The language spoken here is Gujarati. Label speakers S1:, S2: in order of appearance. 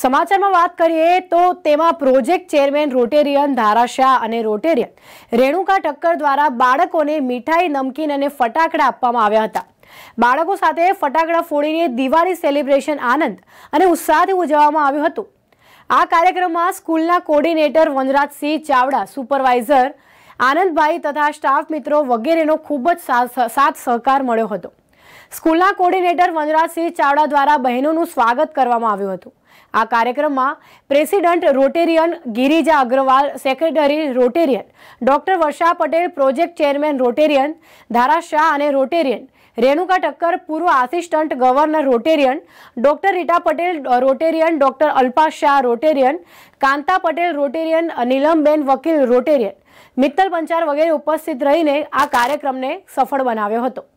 S1: સમાચારમાં વાત કરીએ તો તેમાં પ્રોજેક્ટ ચેરમેન રોટેરિયન ધારાશાહ અને રોટેરિયન રેણુકા ટક્કર દ્વારા બાળકોને મીઠાઈ નમકીન અને ફટાકડા આપવામાં આવ્યા હતા બાળકો સાથે ફટાકડા ફોડીને દિવાળી સેલિબ્રેશન આનંદ અને ઉત્સાહથી ઉજવવામાં આવ્યું હતું આ કાર્યક્રમમાં સ્કૂલના કોર્ડિનેટર વનરાજસિંહ ચાવડા સુપરવાઇઝર આનંદભાઈ તથા સ્ટાફ મિત્રો વગેરેનો ખૂબ જ સાથ સહકાર મળ્યો હતો સ્કૂલના કોર્ડિનેટર વનરાજસિંહ ચાવડા દ્વારા બહેનોનું સ્વાગત કરવામાં આવ્યું હતું આ કાર્યક્રમમાં president Rotarian Girija Agrawal secretary Rotarian doctor Varsha Patel project chairman Rotarian Dhara Shah અને રોટેરિયન રેણુકા ટક્કર પૂર્વ assistant governor Rotarian doctor Rita Patel Rotarian doctor Alpa Shah Rotarian Kanta Patel Rotarian Nilamben Vakil Rotarian Mittal પંચાર વગેરે ઉપસ્થિત રહીને આ કાર્યક્રમને સફળ બનાવ્યો હતો